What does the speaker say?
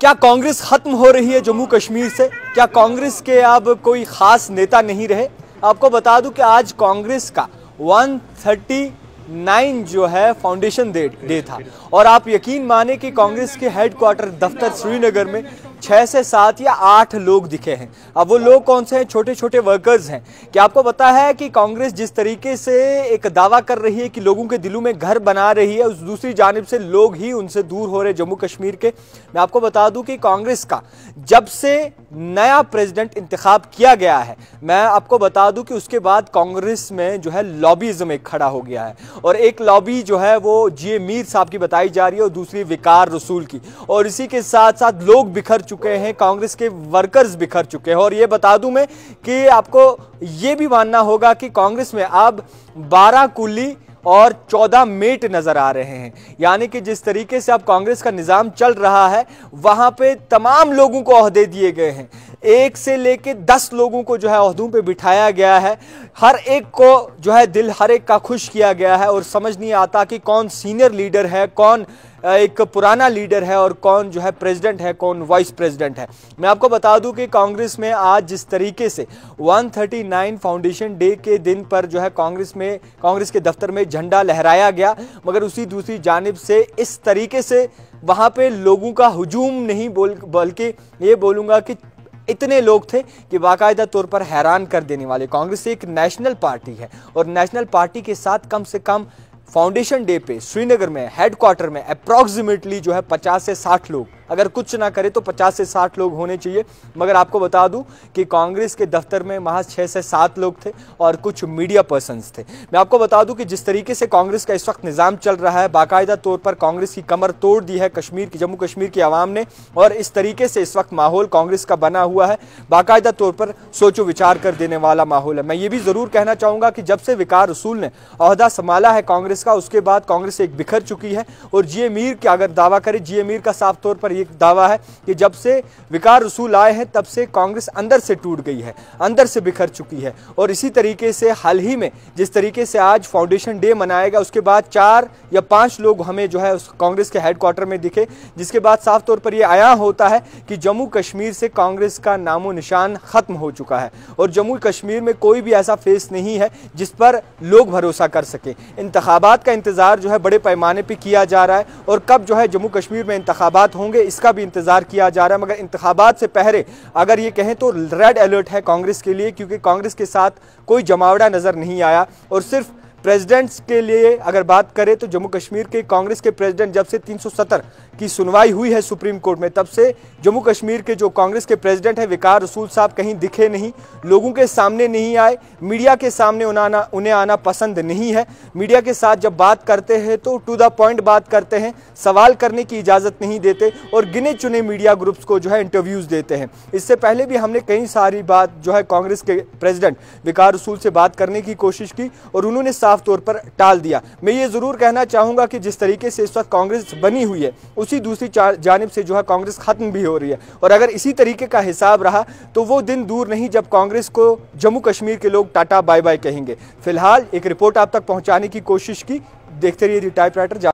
क्या कांग्रेस खत्म हो रही है जम्मू कश्मीर से क्या कांग्रेस के अब कोई खास नेता नहीं रहे आपको बता दूं कि आज कांग्रेस का 139 जो है फाउंडेशन डे डे था और आप यकीन माने कि कांग्रेस के हेडक्वार्टर दफ्तर श्रीनगर में छः से सात या आठ लोग दिखे हैं अब वो लोग कौन से हैं छोटे छोटे वर्कर्स हैं क्या आपको पता है कि कांग्रेस जिस तरीके से एक दावा कर रही है कि लोगों के दिलों में घर बना रही है उस दूसरी जानब से लोग ही उनसे दूर हो रहे जम्मू कश्मीर के मैं आपको बता दूं कि कांग्रेस का जब से नया प्रेसिडेंट इंतखब किया गया है मैं आपको बता दूं कि उसके बाद कांग्रेस में जो है लॉबीज्म एक खड़ा हो गया है और एक लॉबी जो है वो जी मीर साहब की बताई जा रही है और दूसरी विकार रसूल की और इसी के साथ साथ लोग बिखर चुके हैं कांग्रेस के वर्कर्स बिखर चुके हैं और ये बता दूं मैं कि आपको ये भी मानना होगा कि कांग्रेस में अब बारह कुली और 14 मेट नज़र आ रहे हैं यानी कि जिस तरीके से अब कांग्रेस का निज़ाम चल रहा है वहाँ पे तमाम लोगों को अहदे दिए गए हैं एक से लेके दस लोगों को जो है अहदों पे बिठाया गया है हर एक को जो है दिल हर एक का खुश किया गया है और समझ नहीं आता कि कौन सीनियर लीडर है कौन एक पुराना लीडर है और कौन जो है प्रेसिडेंट है कौन वाइस प्रेसिडेंट है मैं आपको बता दूं कि कांग्रेस में आज जिस तरीके से 139 फाउंडेशन डे के दिन पर जो है कांग्रेस में कांग्रेस के दफ्तर में झंडा लहराया गया मगर उसी दूसरी जानब से इस तरीके से वहाँ पे लोगों का हजूम नहीं बोल बल्कि ये बोलूँगा कि इतने लोग थे कि बाकायदा तौर पर हैरान कर देने वाले कांग्रेस एक नेशनल पार्टी है और नेशनल पार्टी के साथ कम से कम फाउंडेशन डे पे श्रीनगर में हेडक्वार्टर में अप्रॉक्सीमेटली जो है पचास से साठ लोग अगर कुछ ना करे तो पचास से साठ लोग होने चाहिए मगर आपको बता दूं कि कांग्रेस के दफ्तर में महज 6 से सात लोग थे और कुछ मीडिया पर्सन थे मैं आपको बता दूं कि जिस तरीके से कांग्रेस का इस वक्त निज़ाम चल रहा है बाकायदा तौर पर कांग्रेस की कमर तोड़ दी है कश्मीर की जम्मू कश्मीर की आवाम ने और इस तरीके से इस वक्त माहौल कांग्रेस का बना हुआ है बाकायदा तौर पर सोचो विचार कर देने वाला माहौल है मैं ये भी ज़रूर कहना चाहूँगा कि जब से विकार रसूल ने अहदा संभाला है कांग्रेस का उसके बाद कांग्रेस एक बिखर चुकी है और जी मीर का अगर दावा करें जी मीर का साफ तौर पर ये दावा है कि जब से विकार रसूल आए हैं तब से कांग्रेस अंदर से टूट गई है अंदर से बिखर चुकी है और इसी तरीके से हाल ही में जिस तरीके से आज फाउंडेशन डे मनाया गया उसके बाद चार या पांच लोग हमें जो है उस कांग्रेस के हेडक्वार्टर में दिखे जिसके बाद साफ तौर पर यह आया होता है कि जम्मू कश्मीर से कांग्रेस का नामो निशान खत्म हो चुका है और जम्मू कश्मीर में कोई भी ऐसा फेस नहीं है जिस पर लोग भरोसा कर सके इंतबात का इंतज़ार जो है बड़े पैमाने पर किया जा रहा है और कब जो है जम्मू कश्मीर में इंतबात होंगे इसका भी इंतज़ार किया जा रहा है मगर इंतबात से पहले अगर ये कहें तो रेड अलर्ट है कांग्रेस के लिए क्योंकि कांग्रेस के साथ कोई जमावड़ा नज़र नहीं आया और सिर्फ प्रेसिडेंट्स के लिए अगर बात करें तो जम्मू कश्मीर के कांग्रेस के प्रेसिडेंट जब से 370 की सुनवाई हुई है सुप्रीम कोर्ट में तब से जम्मू कश्मीर के जो कांग्रेस के प्रेसिडेंट हैं विकार रसूल साहब कहीं दिखे नहीं लोगों के सामने नहीं आए मीडिया के सामने उन्हें उन्हें आना पसंद नहीं है मीडिया के साथ जब बात करते हैं तो टू द पॉइंट बात करते हैं सवाल करने की इजाज़त नहीं देते और गिने चुने मीडिया ग्रुप्स को जो है इंटरव्यूज़ देते हैं इससे पहले भी हमने कई सारी बात जो है कांग्रेस के प्रेजिडेंट विकार रसूल से बात करने की कोशिश की और उन्होंने साफ तौर पर टाल दिया मैं ये ज़रूर कहना चाहूंगा कि जिस तरीके से इस वक्त कांग्रेस बनी हुई है उसी दूसरी जानब से जो है कांग्रेस ख़त्म भी हो रही है और अगर इसी तरीके का हिसाब रहा तो वो दिन दूर नहीं जब कांग्रेस को जम्मू कश्मीर के लोग टाटा बाय बाय कहेंगे फिलहाल एक रिपोर्ट आप तक पहुंचाने की कोशिश की देखते रहिए टाइप राइटर